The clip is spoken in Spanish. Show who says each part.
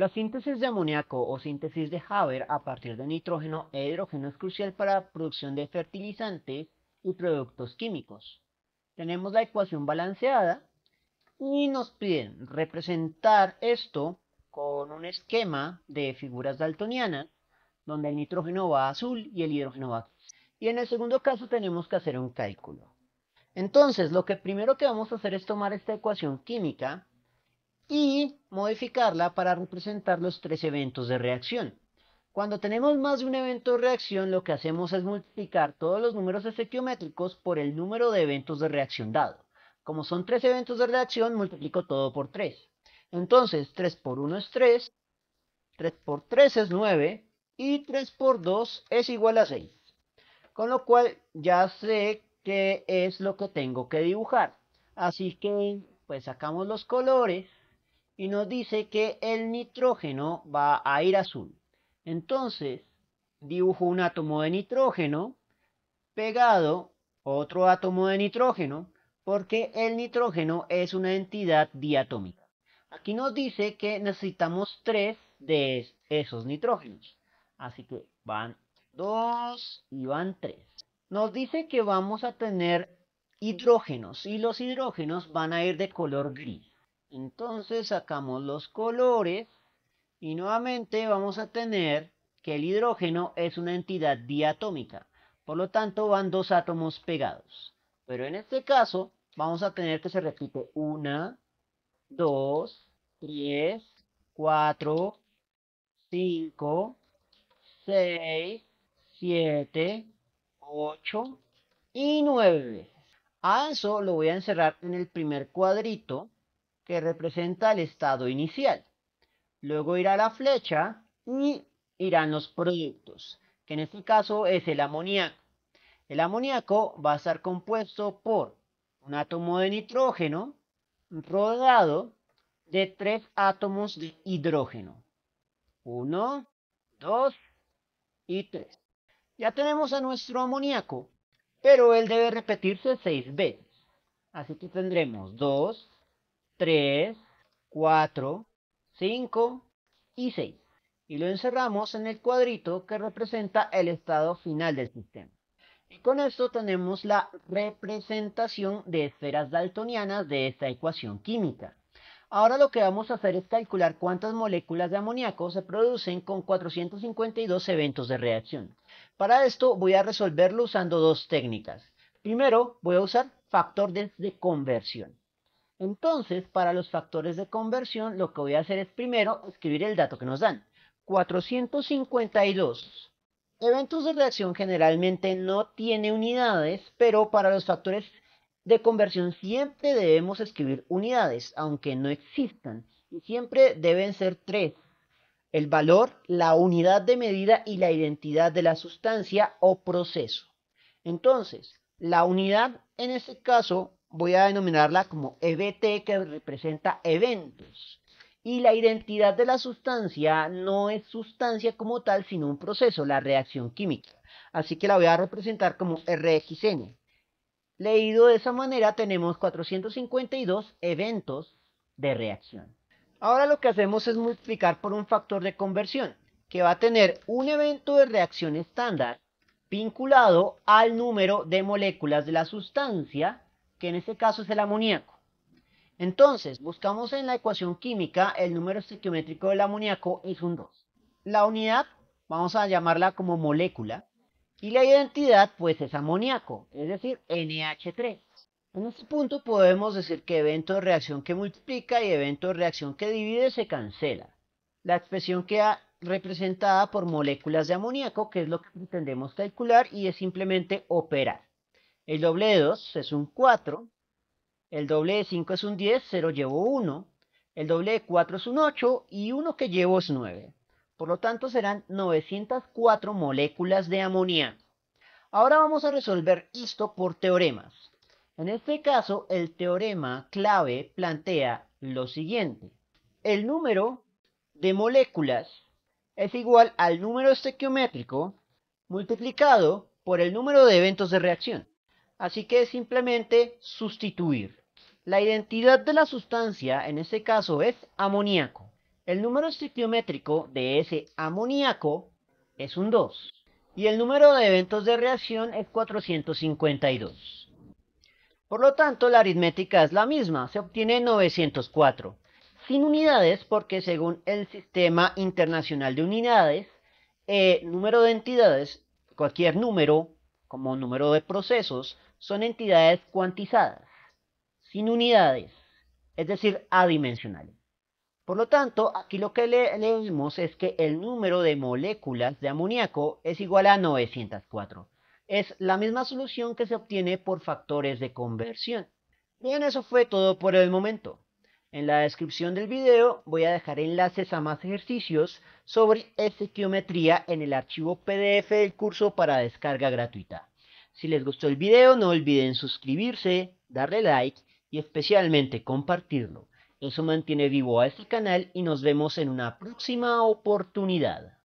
Speaker 1: La síntesis de amoníaco o síntesis de Haber a partir de nitrógeno e hidrógeno es crucial para la producción de fertilizantes y productos químicos. Tenemos la ecuación balanceada y nos piden representar esto con un esquema de figuras daltonianas donde el nitrógeno va azul y el hidrógeno va y en el segundo caso tenemos que hacer un cálculo. Entonces, lo que primero que vamos a hacer es tomar esta ecuación química y modificarla para representar los tres eventos de reacción. Cuando tenemos más de un evento de reacción, lo que hacemos es multiplicar todos los números estequiométricos por el número de eventos de reacción dado. Como son tres eventos de reacción, multiplico todo por tres. Entonces, 3 por 1 es 3, 3 por 3 es 9 y 3 por 2 es igual a 6. Con lo cual ya sé qué es lo que tengo que dibujar. Así que pues sacamos los colores y nos dice que el nitrógeno va a ir azul. Entonces, dibujo un átomo de nitrógeno pegado otro átomo de nitrógeno, porque el nitrógeno es una entidad diatómica. Aquí nos dice que necesitamos tres de esos nitrógenos. Así que van dos y van tres. Nos dice que vamos a tener hidrógenos y los hidrógenos van a ir de color gris entonces sacamos los colores y nuevamente vamos a tener que el hidrógeno es una entidad diatómica, por lo tanto van dos átomos pegados. Pero en este caso vamos a tener que se repite 1, 2, 3, 4, 5, 6, 7, 8 y 9. A eso lo voy a encerrar en el primer cuadrito que representa el estado inicial. Luego irá la flecha y irán los productos, que en este caso es el amoníaco. El amoníaco va a estar compuesto por un átomo de nitrógeno rodeado de tres átomos de hidrógeno. Uno, dos y tres. Ya tenemos a nuestro amoníaco, pero él debe repetirse seis veces. Así que tendremos dos, 3, 4, 5 y 6. Y lo encerramos en el cuadrito que representa el estado final del sistema. Y con esto tenemos la representación de esferas daltonianas de esta ecuación química. Ahora lo que vamos a hacer es calcular cuántas moléculas de amoníaco se producen con 452 eventos de reacción. Para esto voy a resolverlo usando dos técnicas. Primero voy a usar factor de conversión. Entonces, para los factores de conversión, lo que voy a hacer es primero escribir el dato que nos dan. 452. Eventos de reacción generalmente no tiene unidades, pero para los factores de conversión siempre debemos escribir unidades, aunque no existan. Y siempre deben ser tres. El valor, la unidad de medida y la identidad de la sustancia o proceso. Entonces, la unidad en este caso voy a denominarla como EBT, que representa eventos. Y la identidad de la sustancia no es sustancia como tal, sino un proceso, la reacción química. Así que la voy a representar como RXN. Leído de esa manera tenemos 452 eventos de reacción. Ahora lo que hacemos es multiplicar por un factor de conversión, que va a tener un evento de reacción estándar vinculado al número de moléculas de la sustancia que en este caso es el amoníaco. Entonces, buscamos en la ecuación química el número estequiométrico del amoníaco es un 2. La unidad, vamos a llamarla como molécula, y la identidad pues es amoníaco, es decir, NH3. En este punto podemos decir que evento de reacción que multiplica y evento de reacción que divide se cancela. La expresión queda representada por moléculas de amoníaco, que es lo que pretendemos calcular y es simplemente operar. El doble de 2 es un 4. El doble de 5 es un 10, 0 llevo 1. El doble de 4 es un 8 y 1 que llevo es 9. Por lo tanto serán 904 moléculas de amoníaco. Ahora vamos a resolver esto por teoremas. En este caso, el teorema clave plantea lo siguiente. El número de moléculas es igual al número estequiométrico multiplicado por el número de eventos de reacción. Así que simplemente sustituir. La identidad de la sustancia en este caso es amoníaco. El número estequiométrico de ese amoníaco es un 2. Y el número de eventos de reacción es 452. Por lo tanto, la aritmética es la misma, se obtiene 904. Sin unidades porque según el Sistema Internacional de Unidades, el eh, número de entidades, cualquier número, como número de procesos, son entidades cuantizadas, sin unidades, es decir, adimensionales. Por lo tanto, aquí lo que leemos es que el número de moléculas de amoníaco es igual a 904. Es la misma solución que se obtiene por factores de conversión. Bien, eso fue todo por el momento. En la descripción del video voy a dejar enlaces a más ejercicios sobre estequiometría en el archivo PDF del curso para descarga gratuita. Si les gustó el video, no olviden suscribirse, darle like y especialmente compartirlo. Eso mantiene vivo a este canal y nos vemos en una próxima oportunidad.